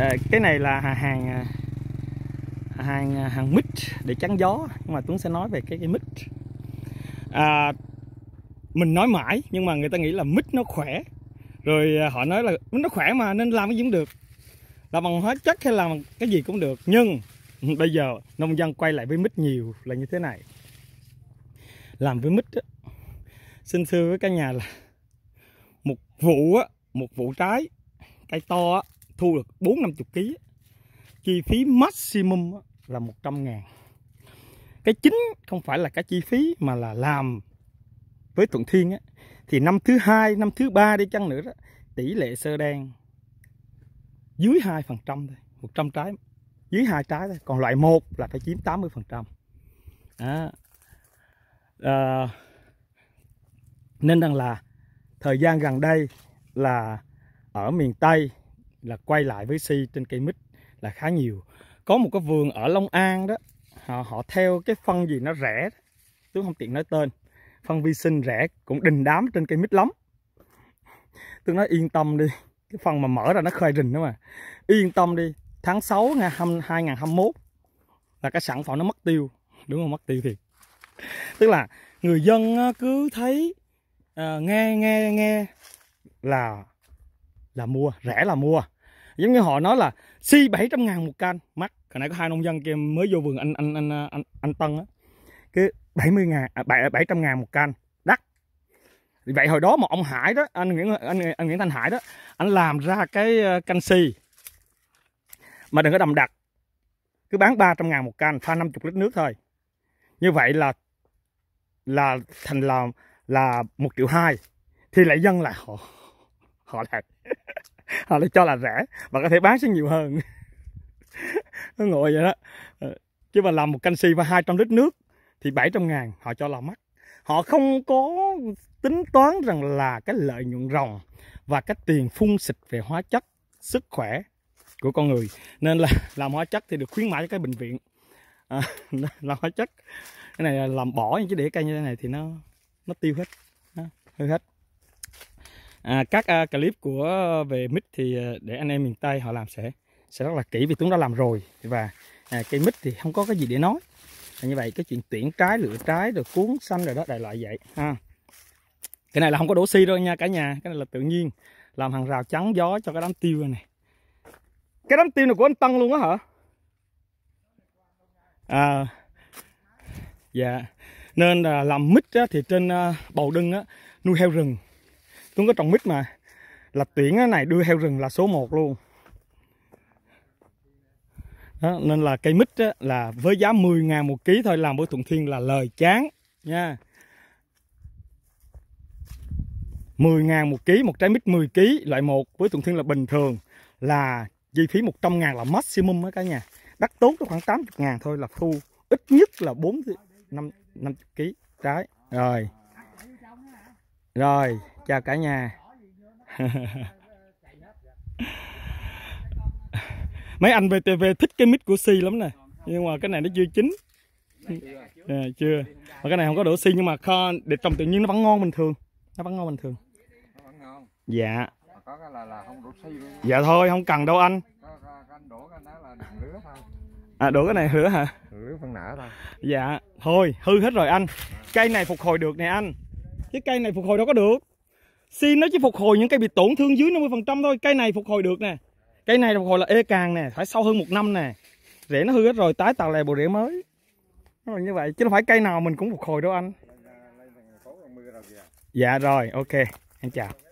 Ờ, cái này là hàng à, hàng à, hàng mic để chắn gió nhưng mà Tuấn sẽ nói về cái cái mic à, mình nói mãi nhưng mà người ta nghĩ là mic nó khỏe rồi à, họ nói là nó khỏe mà nên làm cái gì cũng được là bằng hóa chất hay làm cái gì cũng được nhưng bây giờ nông dân quay lại với mít nhiều là như thế này làm với mít á, xin thưa với cả nhà là một vụ á, một vụ trái cây to á, thu được 4-50 kg chi phí maximum là 100 ngàn cái chính không phải là cái chi phí mà là làm với thuận thiên á, thì năm thứ hai năm thứ ba đi chăng nữa đó tỷ lệ sơ đen dưới 2% thôi 100 trái dưới hai trái thôi còn loại một là phải chiếm 80% à, à, nên rằng là thời gian gần đây là ở miền Tây là quay lại với si trên cây mít là khá nhiều có một cái vườn ở Long An đó họ, họ theo cái phân gì nó rẻ tôi không tiện nói tên phân vi sinh rẻ cũng đình đám trên cây mít lắm tôi nói yên tâm đi cái phần mà mở ra nó khơi rình đó mà yên tâm đi tháng 6 ngày 2021 là cái sản phẩm nó mất tiêu đúng không mất tiêu thì tức là người dân cứ thấy uh, nghe nghe nghe là là mua rẻ là mua giống như họ nói là si 700 ngàn một can mắc hồi nãy có hai nông dân kia mới vô vườn anh anh anh anh, anh Tân á cái 70 ngàn à, 700 ngàn một can đắt vậy hồi đó mà ông Hải đó anh Nguyễn anh, anh Nguyễn Thanh Hải đó anh làm ra cái ờ, canxi mà đừng có đầm đặc cứ bán 300 ngàn một can pha 50 lít nước thôi như vậy là là thành là là một triệu hai thì lại dân lại họ họ lại họ lại cho là rẻ và có thể bán sẽ nhiều hơn nó ngồi vậy đó ờ, chứ mà làm một canxi và 200 lít nước thì 700 ngàn họ cho là mắc họ không có tính toán rằng là cái lợi nhuận ròng và cái tiền phun xịt về hóa chất sức khỏe của con người nên là làm hóa chất thì được khuyến mãi cho cái bệnh viện à, làm hóa chất cái này là làm bỏ cái để cây như thế này thì nó nó tiêu hết nó hơi hết à, các à, clip của ờ, về mic thì ờ, để anh em miền Tây họ làm sẽ sẽ rất là kỹ vì Tuấn đã làm rồi và à, cây mic thì không có cái gì để nói là như vậy cái chuyện tuyển trái lựa trái rồi cuốn xanh rồi đó đại loại vậy ha cái này là không có đổ xi đâu nha cả nhà cái này là tự nhiên làm hàng rào chắn gió cho cái đám tiêu này cái đám tiêu này của anh Tân luôn á hả à dạ nên là làm mít á, thì trên à, bầu đưng á, nuôi heo rừng Tuấn có trồng mít mà là tuyển này đưa heo rừng là số 1 luôn đó, nên là cây mít là với giá 10 ngàn một ký thôi làm với Thuận Thiên là lời chán nha 10 ngàn một ký một trái mít 10 ký loại 1 với Thuận Thiên là bình thường là chi phí 100 ngàn là maximum á cả nhà đắt tốt có khoảng 80 ngàn thôi là thu ít nhất là 4 năm 50 ký trái rồi rồi chào cả nhà mấy anh VTV thích cái mít của Si lắm nè nhưng mà cái này nó chưa chín à, chưa mà cái này không có đổ Si nhưng mà kho để trồng tự nhiên nó vẫn ngon bình thường nó vẫn ngon bình thường dạ dạ thôi không cần đâu anh À đổ cái này rửa hả? Rửa phân nở thôi. Dạ, thôi hư hết rồi anh. Cây này phục hồi được nè anh. Chứ cây này phục hồi đâu có được xin nó chỉ phục hồi những cây bị tổn thương dưới 50% thôi cây này phục hồi được nè cây này phục hồi là ê càng nè phải sau hơn một năm nè rễ nó hư hết rồi tái tạo lại bộ rễ mới nó là như vậy chứ không phải cây nào mình cũng phục hồi đâu anh dạ, dạ rồi ok anh chào